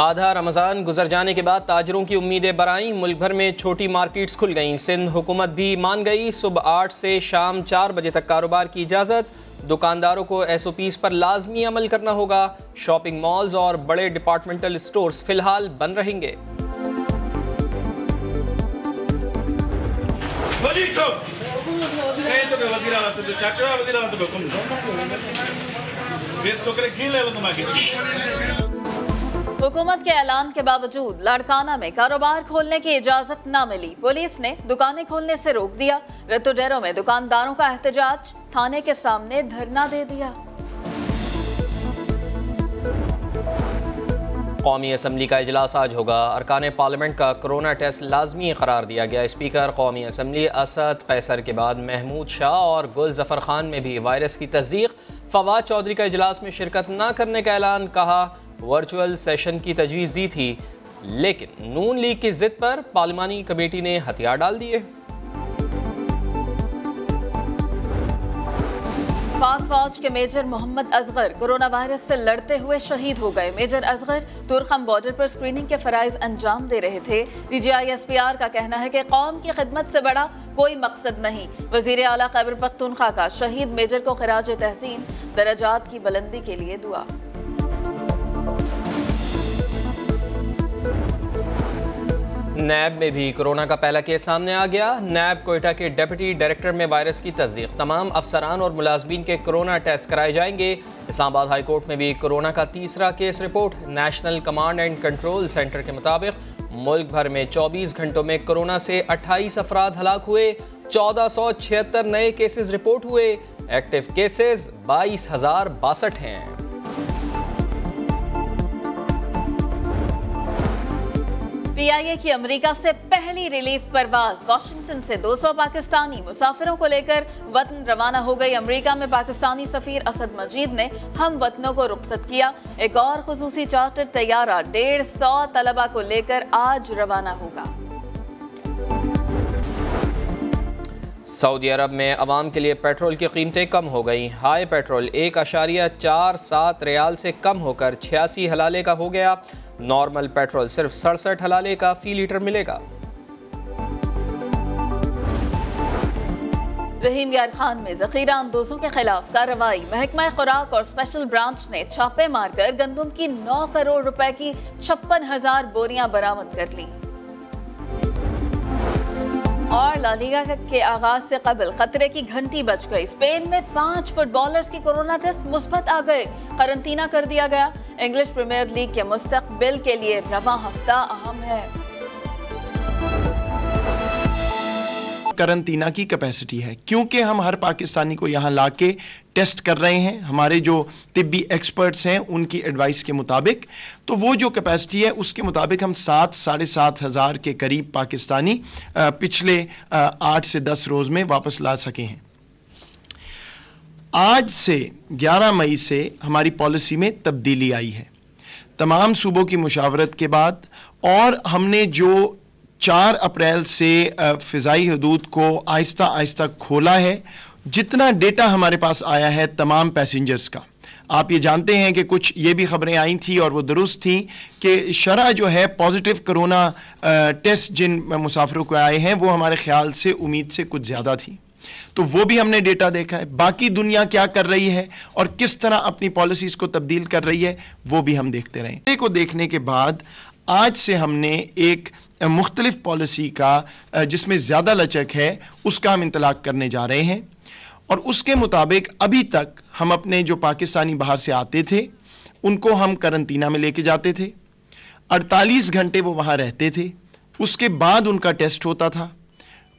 आधा रमज़ान गुजर जाने के बाद ताजरों की उम्मीदें बरआईं मुल्क भर में छोटी मार्केट्स खुल गईं सिंध हुकूमत भी मान गई सुबह आठ से शाम चार बजे तक कारोबार की इजाज़त दुकानदारों को एस ओ पीज़ पर लाजमी अमल करना होगा शॉपिंग मॉल्स और बड़े डिपार्टमेंटल स्टोर्स फ़िलहाल बंद रहेंगे तो हुकूमत के ऐलान के बावजूद लाड़काना में कारोबार खोलने की इजाजत न मिली पुलिस ने दुकानें खोलने से रोक दिया रतु में दुकानदारों का एहतजाज थाने के सामने धरना दे दिया कौमी असम्बली का अजलास आज होगा अरकान पार्लियामेंट का कोरोना टेस्ट लाजमी करार दिया गया स्पीकर कौमी असम्बली असद कैसर के बाद महमूद शाह और गुल जफर खान में भी वायरस की तस्दीक फवाद चौधरी का अजलास में शिरकत न करने का ऐलान कहा वर्चुअल सेशन की तजवीज़ दी थी लेकिन नून लीग की जिद पर पार्लिमानी कमेटी ने हथियार डाल दिए पाक फौज के major Mohammad Asghar corona virus से लड़ते हुए शहीद हो गए मेजर असगर तुरखम बॉर्डर पर स्क्रीनिंग के फराइज अंजाम दे रहे थे डीजीआईएसपीआर का कहना है कि कौम की खिदमत से बड़ा कोई मकसद नहीं वजीर अला खैबर पख्तूनखा का शहीद मेजर को खराज तहसीन दर्जात की बुलंदी के लिए दुआ नैब में भी कोरोना का पहला केस सामने आ गया नैब कोयटा के डिप्टी डायरेक्टर में वायरस की तस्दीक तमाम अफसरान और मुलाजमीन के कोरोना टेस्ट कराए जाएंगे इस्लामाबाद हाई कोर्ट में भी कोरोना का तीसरा case report national command and control centre के मुताबिक मुल्क भर में 24 घंटों में कोरोना से 28 अफराद हलाक हुए चौदह नए केसेस रिपोर्ट हुए एक्टिव केसेस बाईस हैं एसपीआईए की अमेरिका से पहली रिलीफ परवाज वाशिंगटन से 200 पाकिस्तानी मुसाफिरों को लेकर वतन रवाना हो गई अमेरिका में पाकिस्तानी सफीर असद मजीद ने हम वतनों को रुखसत किया एक और खसूसी चार्टर तैयारा डेढ़ सौ तलबा को लेकर आज रवाना होगा सऊदी अरब में आवाम के लिए पेट्रोल की कीमतें कम हो गई हाई पेट्रोल एक अशारिया चार सात रियाल से कम होकर छियासी हलाले का हो गया नॉर्मल पेट्रोल सिर्फ सड़सठ हलाले का फी लीटर मिलेगा रहीम यार खान में जखीरा अंदोजों के खिलाफ कार्रवाई महकमा खुराक और स्पेशल ब्रांच ने छापे मारकर गंदम की 9 करोड़ रुपए की छप्पन हजार बोरियां बरामद कर ली और लालीगा के आगाज से कबल खतरे की घंटी बच गई स्पेन में पांच फुटबॉलर्स की कोरोना टेस्ट मुस्बत आ गए करंतना कर दिया गया इंग्लिश प्रीमियर लीग के मुस्तबिल के लिए रवा हफ्ता अहम है करंतना की कैपेसिटी है क्योंकि हम हर पाकिस्तानी को यहाँ ला के टेस्ट कर रहे हैं हमारे जो तिब्बी एक्सपर्ट्स हैं उनकी एडवाइस के मुताबिक तो वो जो कैपेसिटी है उसके मुताबिक हम सात साढ़े सात हज़ार के करीब पाकिस्तानी पिछले आठ से दस रोज़ में वापस ला सके हैं आज से 11 मई से हमारी पॉलिसी में तब्दीली आई है तमाम सूबों की मुशावरत के बाद और हमने जो चार अप्रैल से फ़िज़ाई हदूद को आहिस्ता आहिस्ता खोला है जितना डेटा हमारे पास आया है तमाम पैसेंजर्स का आप ये जानते हैं कि कुछ ये भी खबरें आई थी और वो दुरुस्त थी कि शरा जो है पॉजिटिव करोना टेस्ट जिन मुसाफिरों को आए हैं वो हमारे ख्याल से उम्मीद से कुछ ज़्यादा थी तो वो भी हमने डेटा देखा है बाकी दुनिया क्या कर रही है और किस तरह अपनी पॉलिसीज़ को तब्दील कर रही है वो भी हम देखते रहे को देखने के बाद आज से हमने एक मुख्तलिफ पॉलिसी का जिसमें ज़्यादा लचक है उसका हम इंतलाक करने जा रहे हैं और उसके मुताबिक अभी तक हम अपने जो पाकिस्तानी बाहर से आते थे उनको हम करंतना में लेके जाते थे 48 घंटे वो वहाँ रहते थे उसके बाद उनका टेस्ट होता था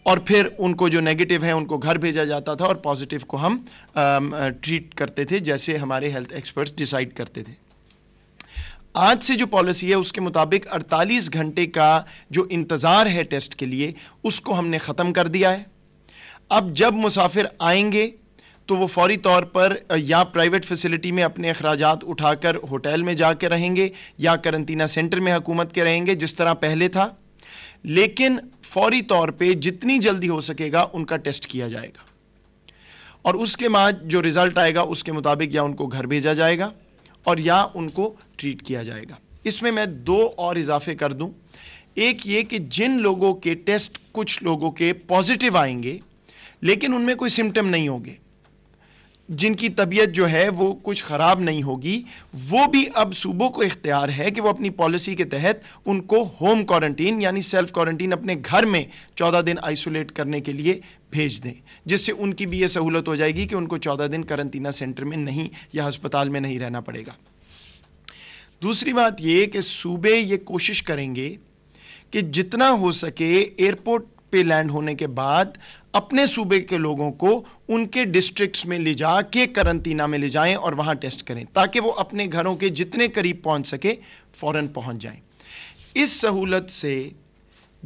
और फिर उनको जो नेगेटिव है उनको घर भेजा जाता था और पॉजिटिव को हम ट्रीट करते थे जैसे हमारे हेल्थ एक्सपर्ट्स डिसाइड करते थे आज से जो पॉलिसी है उसके मुताबिक 48 घंटे का जो इंतज़ार है टेस्ट के लिए उसको हमने ख़त्म कर दिया है अब जब मुसाफिर आएंगे तो वो फौरी तौर पर या प्राइवेट फैसिलिटी में अपने अखराज उठाकर होटल में जा कर रहेंगे या करंतना सेंटर में हुकूमत के रहेंगे जिस तरह पहले था लेकिन फौरी तौर पर जितनी जल्दी हो सकेगा उनका टेस्ट किया जाएगा और उसके बाद जो रिज़ल्ट आएगा उसके मुताबिक या उनको घर भेजा जाएगा और या उनको ट्रीट किया जाएगा इसमें मैं दो और इजाफे कर दूं एक ये कि जिन लोगों के टेस्ट कुछ लोगों के पॉजिटिव आएंगे लेकिन उनमें कोई सिम्टम नहीं होंगे जिनकी तबीयत जो है वो कुछ ख़राब नहीं होगी वो भी अब सूबों को इख्तियार है कि वो अपनी पॉलिसी के तहत उनको होम क्वारंटीन यानी सेल्फ क्वारंटीन अपने घर में चौदह दिन आइसोलेट करने के लिए भेज दें जिससे उनकी भी ये सहूलत हो जाएगी कि उनको चौदह दिन करंतना सेंटर में नहीं या अस्पताल में नहीं रहना पड़ेगा दूसरी बात ये कि सूबे ये कोशिश करेंगे कि जितना हो सके एयरपोर्ट पे लैंड होने के बाद अपने सूबे के लोगों को उनके डिस्ट्रिक्ट्स में ले जा के करंतना में ले जाएं और वहाँ टेस्ट करें ताकि वो अपने घरों के जितने करीब पहुँच सके फ़ौरन पहुँच जाएं इस सहूलत से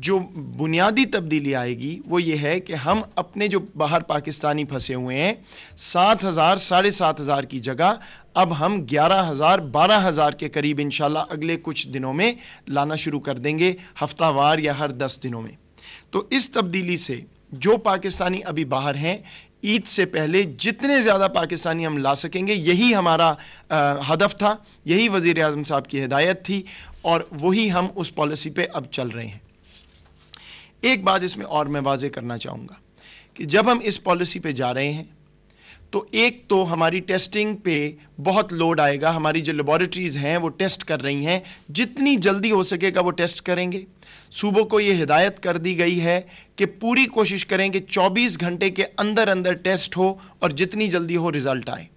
जो बुनियादी तब्दीली आएगी वो ये है कि हम अपने जो बाहर पाकिस्तानी फंसे हुए हैं सात हज़ार साढ़े सात हज़ार की जगह अब हम ग्यारह हज़ार बारह हज़ार के करीब इन अगले कुछ दिनों में लाना शुरू कर देंगे हफ्तावार या हर दस दिनों में तो इस तब्दीली से जो पाकिस्तानी अभी बाहर हैं ईद से पहले जितने ज़्यादा पाकिस्तानी हम ला सकेंगे यही हमारा हदफ था यही वज़ी अजम साहब की हिदायत थी और वही हम उस पॉलिसी पे अब चल रहे हैं एक बात इसमें और मैं वाजे करना चाहूँगा कि जब हम इस पॉलिसी पे जा रहे हैं तो एक तो हमारी टेस्टिंग पे बहुत लोड आएगा हमारी जो लेबॉरेटरीज हैं वो टेस्ट कर रही हैं जितनी जल्दी हो सकेगा वो टेस्ट करेंगे सूबों को ये हिदायत कर दी गई है कि पूरी कोशिश करें कि 24 घंटे के अंदर अंदर टेस्ट हो और जितनी जल्दी हो रिजल्ट आए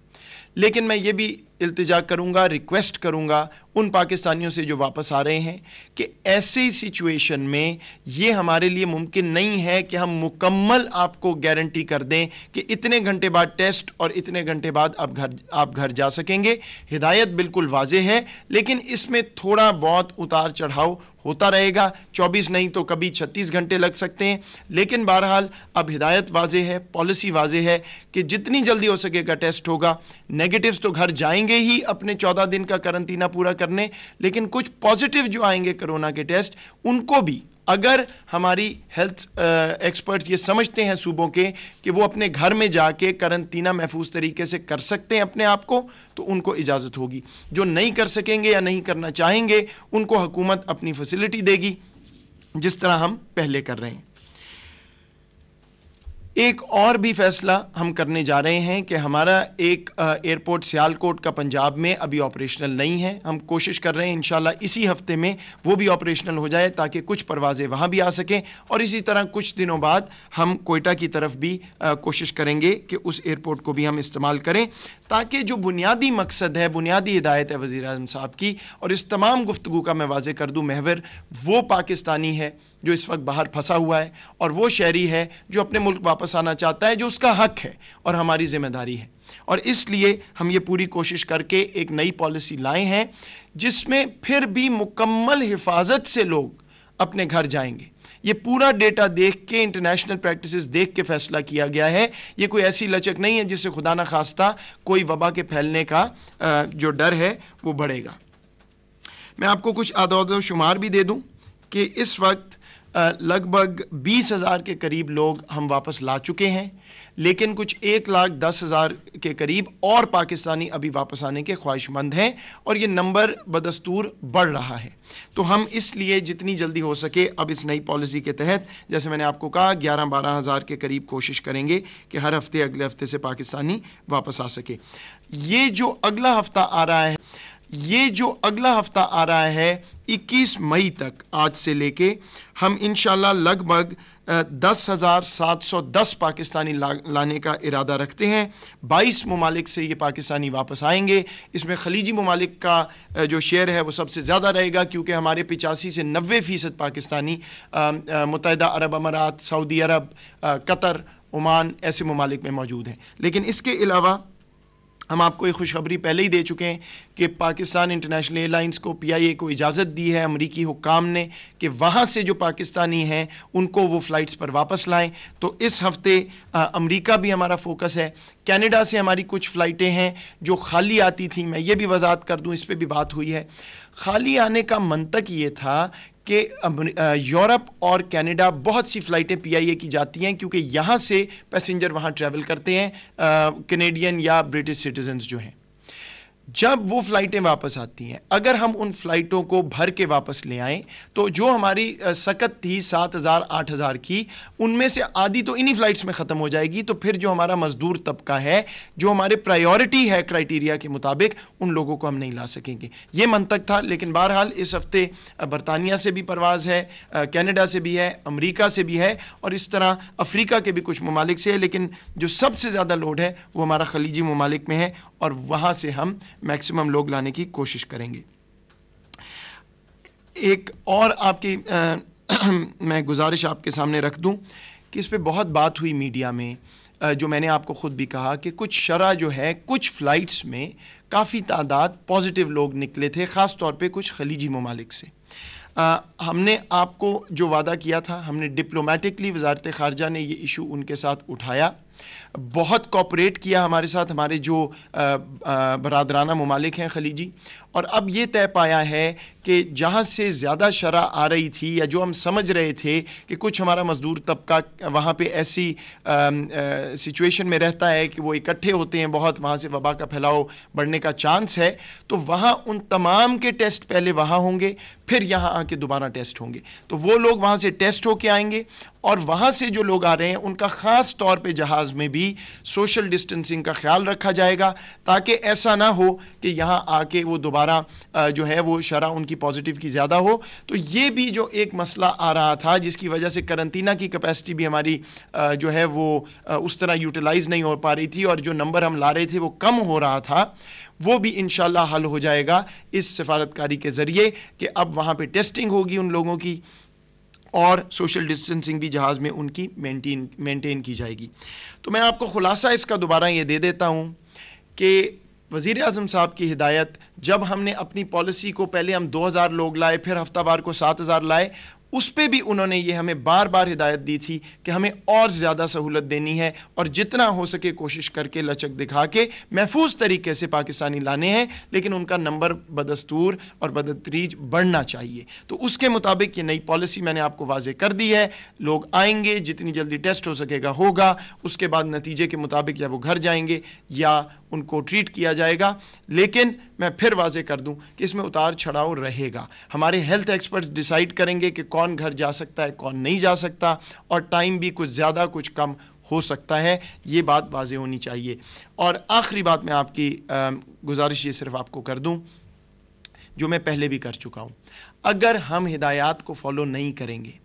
लेकिन मैं ये भी इल्तिजा करूंगा रिक्वेस्ट करूंगा उन पाकिस्तानियों से जो वापस आ रहे हैं कि ऐसे सिचुएशन में ये हमारे लिए मुमकिन नहीं है कि हम मुकम्मल आपको गारंटी कर दें कि इतने घंटे बाद टेस्ट और इतने घंटे बाद आप घर आप घर जा सकेंगे हिदायत बिल्कुल वाजे है लेकिन इसमें थोड़ा बहुत उतार चढ़ाव होता रहेगा 24 नहीं तो कभी 36 घंटे लग सकते हैं लेकिन बहरहाल अब हिदायत वाजे है पॉलिसी वाजे है कि जितनी जल्दी हो सकेगा टेस्ट होगा नेगेटिव्स तो घर जाएंगे लगे ही अपने चौदह दिन का करंतना पूरा करने लेकिन कुछ पॉजिटिव जो आएंगे कोरोना के टेस्ट उनको भी अगर हमारी हेल्थ एक्सपर्ट्स ये समझते हैं सूबों के कि वो अपने घर में जाके करंतना महफूज तरीके से कर सकते हैं अपने आप को तो उनको इजाज़त होगी जो नहीं कर सकेंगे या नहीं करना चाहेंगे उनको हुकूमत अपनी फैसिलिटी देगी जिस तरह हम पहले कर रहे हैं एक और भी फैसला हम करने जा रहे हैं कि हमारा एक एयरपोर्ट सियालकोट का पंजाब में अभी ऑपरेशनल नहीं है हम कोशिश कर रहे हैं इन इसी हफ्ते में वो भी ऑपरेशनल हो जाए ताकि कुछ परवाज़ें वहाँ भी आ सकें और इसी तरह कुछ दिनों बाद हम कोयटा की तरफ भी आ, कोशिश करेंगे कि उस एयरपोर्ट को भी हम इस्तेमाल करें ताकि जो बुनियादी मकसद है बुनियादी हिदायत है वज़ी अजम साहब की और इस तमाम गुफ्तु का मैं वाज कर दूँ महवर वो पाकिस्तानी है जो इस वक्त बाहर फंसा हुआ है और वो शहरी है जो अपने मुल्क वापस आना चाहता है जो उसका हक है और हमारी जिम्मेदारी है और इसलिए हम ये पूरी कोशिश करके एक नई पॉलिसी लाए हैं जिसमें फिर भी मुकम्मल हिफाजत से लोग अपने घर जाएंगे ये पूरा डेटा देख के इंटरनेशनल प्रैक्टिसेस देख के फैसला किया गया है ये कोई ऐसी लचक नहीं है जिससे खुदा ना खास्ता कोई वबा के फैलने का जो डर है वो बढ़ेगा मैं आपको कुछ आदाद शुमार भी दे दूँ कि इस वक्त लगभग बीस हज़ार के करीब लोग हम वापस ला चुके हैं लेकिन कुछ एक लाख दस हज़ार के करीब और पाकिस्तानी अभी वापस आने के ख्वाहिशमंद हैं और ये नंबर बदस्तूर बढ़ रहा है तो हम इसलिए जितनी जल्दी हो सके अब इस नई पॉलिसी के तहत जैसे मैंने आपको कहा ग्यारह बारह हज़ार के करीब कोशिश करेंगे कि हर हफ्ते अगले हफ्ते से पाकिस्तानी वापस आ सके ये जो अगला हफ्ता आ रहा है ये जो अगला हफ्ता आ रहा है 21 मई तक आज से लेके हम इन लगभग दस हज़ार सात सौ दस पाकिस्तानी ला, लाने का इरादा रखते हैं बाईस ममालिक से ये पाकिस्तानी वापस आएंगे इसमें खलीजी ममालिक का जो शेयर है वो सबसे ज़्यादा रहेगा क्योंकि हमारे पिचासी से नबे फ़ीसद पाकिस्तानी मुतहद अरब अमारात सऊदी अरब कतर ओमान ऐसे ममालिक में मौजूद हैं लेकिन इसके अलावा हम आपको ये खुशखबरी पहले ही दे चुके हैं कि पाकिस्तान इंटरनेशनल एयरलाइंस को पीआईए को इजाज़त दी है अमरीकी हुकाम ने कि वहाँ से जो पाकिस्तानी हैं उनको वो फ़्लाइट्स पर वापस लाएं तो इस हफ्ते अमरीका भी हमारा फोकस है कनाडा से हमारी कुछ फ़्लाइटें हैं जो खाली आती थी मैं ये भी वजात कर दूँ इस पर भी बात हुई है खाली आने का मंतक ये था कि यूरोप और कनाडा बहुत सी फ़्लाइटें पीआईए की जाती हैं क्योंकि यहाँ से पैसेंजर वहाँ ट्रैवल करते हैं कनेडियन या ब्रिटिश सिटीजन्स जो हैं जब वो फ्लाइटें वापस आती हैं अगर हम उन फ्लाइटों को भर के वापस ले आएँ तो जो हमारी सकत थी सात हज़ार आठ हज़ार की उनमें से आधी तो इन्हीं फ़्लाइट्स में ख़त्म हो जाएगी तो फिर जो हमारा मज़दूर तबका है जो हमारे प्रायोरिटी है क्राइटेरिया के मुताबिक उन लोगों को हम नहीं ला सकेंगे ये तक था लेकिन बहरहाल इस हफ्ते बरतानिया से भी परवाज़ है कैनेडा से भी है अमरीका से भी है और इस तरह अफ्रीका के भी कुछ ममालिक से है लेकिन जो सबसे ज़्यादा लोड है वो हमारा खलीजी ममालिक में है और वहाँ से हम मैक्सिमम लोग लाने की कोशिश करेंगे एक और आपकी आ, मैं गुजारिश आपके सामने रख दूं कि इस पर बहुत बात हुई मीडिया में जो मैंने आपको ख़ुद भी कहा कि कुछ शरा जो है कुछ फ़्लाइट्स में काफ़ी तादाद पॉजिटिव लोग निकले थे ख़ास तौर पे कुछ खलीजी ममालिक से आ, हमने आपको जो वादा किया था हमने डिप्लोमेटिकली वजारत ख़ारजा ने ये इशू उनके साथ उठाया बहुत कॉपरेट किया हमारे साथ हमारे जो बरदराना ममालिक हैं खलीजी और अब ये तय पाया है कि जहाँ से ज़्यादा शरह आ रही थी या जो हम समझ रहे थे कि कुछ हमारा मज़दूर तबका वहाँ पे ऐसी सिचुएशन में रहता है कि वो इकट्ठे होते हैं बहुत वहाँ से वबा का फैलाव बढ़ने का चांस है तो वहाँ उन तमाम के टेस्ट पहले वहाँ होंगे फिर यहाँ आके दोबारा टेस्ट होंगे तो वो लोग वहाँ से टेस्ट होके आएंगे और वहाँ से जो लोग आ रहे हैं उनका ख़ास तौर पे जहाज़ में भी सोशल डिस्टेंसिंग का ख्याल रखा जाएगा ताकि ऐसा ना हो कि यहाँ आके वो दोबारा दोबारा जो है वो शरह उनकी पॉजिटिव की ज़्यादा हो तो ये भी जो एक मसला आ रहा था जिसकी वजह से करंतना की कैपेसिटी भी हमारी जो है वो उस तरह यूटिलाइज़ नहीं हो पा रही थी और जो नंबर हम ला रहे थे वो कम हो रहा था वो भी इन हल हो जाएगा इस सफारतकारी के ज़रिए कि अब वहाँ पर टेस्टिंग होगी उन लोगों की और सोशल डिस्टेंसिंग भी जहाज़ में उनकी मेंटेन मेंटेन की जाएगी तो मैं आपको ख़ुलासा इसका दोबारा ये दे देता हूँ कि वज़ी अजम साहब की हिदायत जब हमने अपनी पॉलिसी को पहले हम 2000 लोग लाए फिर हफ्तावार को 7000 लाए उस पर भी उन्होंने ये हमें बार बार हिदायत दी थी कि हमें और ज़्यादा सहूलत देनी है और जितना हो सके कोशिश करके लचक दिखा के महफूज तरीके से पाकिस्तानी लाने हैं लेकिन उनका नंबर बदस्तूर और बदतरीज बढ़ना चाहिए तो उसके मुताबिक ये नई पॉलिसी मैंने आपको वाजे कर दी है लोग आएंगे जितनी जल्दी टेस्ट हो सकेगा होगा उसके बाद नतीजे के मुताबिक या वो घर जाएंगे या उनको ट्रीट किया जाएगा लेकिन मैं फिर वाजे कर दूं कि इसमें उतार चढ़ाव रहेगा हमारे हेल्थ एक्सपर्ट्स डिसाइड करेंगे कि कौन घर जा सकता है कौन नहीं जा सकता और टाइम भी कुछ ज़्यादा कुछ कम हो सकता है ये बात वाजे होनी चाहिए और आखिरी बात मैं आपकी गुजारिश ये सिर्फ आपको कर दूँ जो मैं पहले भी कर चुका हूँ अगर हम हिदायत को फॉलो नहीं करेंगे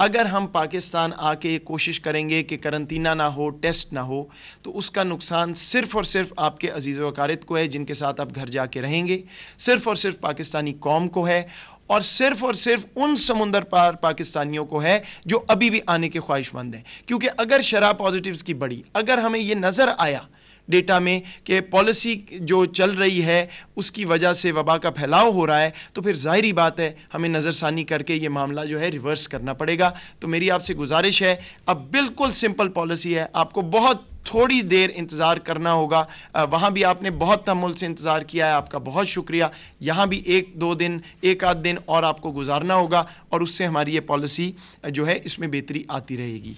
अगर हम पाकिस्तान आके कोशिश करेंगे कि करंतना ना हो टेस्ट ना हो तो उसका नुकसान सिर्फ़ और सिर्फ आपके अजीज़ वकारत को है जिनके साथ आप घर जाके रहेंगे सिर्फ़ और सिर्फ पाकिस्तानी कौम को है और सिर्फ और सिर्फ उन समुंदर पार पाकिस्तानियों को है जो अभी भी आने के ख्वाहिशमंद हैं क्योंकि अगर शराब पॉजिटिव्स की बढ़ी अगर हमें ये नज़र आया डेटा में कि पॉलिसी जो चल रही है उसकी वजह से वबा का फैलाव हो रहा है तो फिर ज़ाहरी बात है हमें नज़रसानी करके ये मामला जो है रिवर्स करना पड़ेगा तो मेरी आपसे गुजारिश है अब बिल्कुल सिंपल पॉलिसी है आपको बहुत थोड़ी देर इंतज़ार करना होगा वहाँ भी आपने बहुत तमुल से इंतज़ार किया है आपका बहुत शुक्रिया यहाँ भी एक दो दिन एक आध दिन और आपको गुजारना होगा और उससे हमारी ये पॉलिसी जो है इसमें बेहतरी आती रहेगी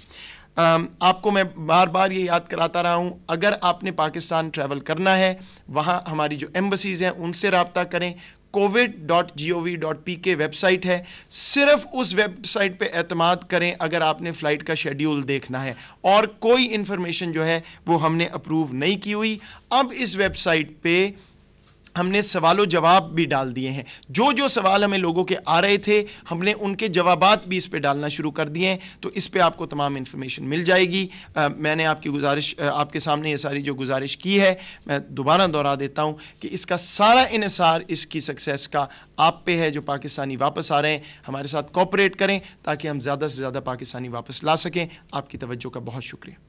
Um, आपको मैं बार बार ये याद कराता रहा हूँ अगर आपने पाकिस्तान ट्रैवल करना है वहाँ हमारी जो एम्बसीज़ हैं उनसे रबता करें covid dot G O V dot P K website है सिर्फ उस वेबसाइट पे अतमाद करें अगर आपने फ़्लाइट का शेड्यूल देखना है और कोई इन्फॉर्मेशन जो है वो हमने अप्रूव नहीं की हुई अब इस वेबसाइट पर हमने सवालों जवाब भी डाल दिए हैं जो जो सवाल हमें लोगों के आ रहे थे हमने उनके जवाब भी इस पर डालना शुरू कर दिए हैं तो इस पर आपको तमाम इन्फॉर्मेशन मिल जाएगी आ, मैंने आपकी गुजारिश आपके सामने ये सारी जो गुजारिश की है मैं दोबारा दोहरा देता हूँ कि इसका सारा इसार इसकी सक्सेस का आप पे है जो पाकिस्तानी वापस आ रहे हैं हमारे साथ कॉपरेट करें ताकि हम ज़्यादा से ज़्यादा पाकिस्तानी वापस ला सकें आपकी तवज्जो का बहुत शुक्रिया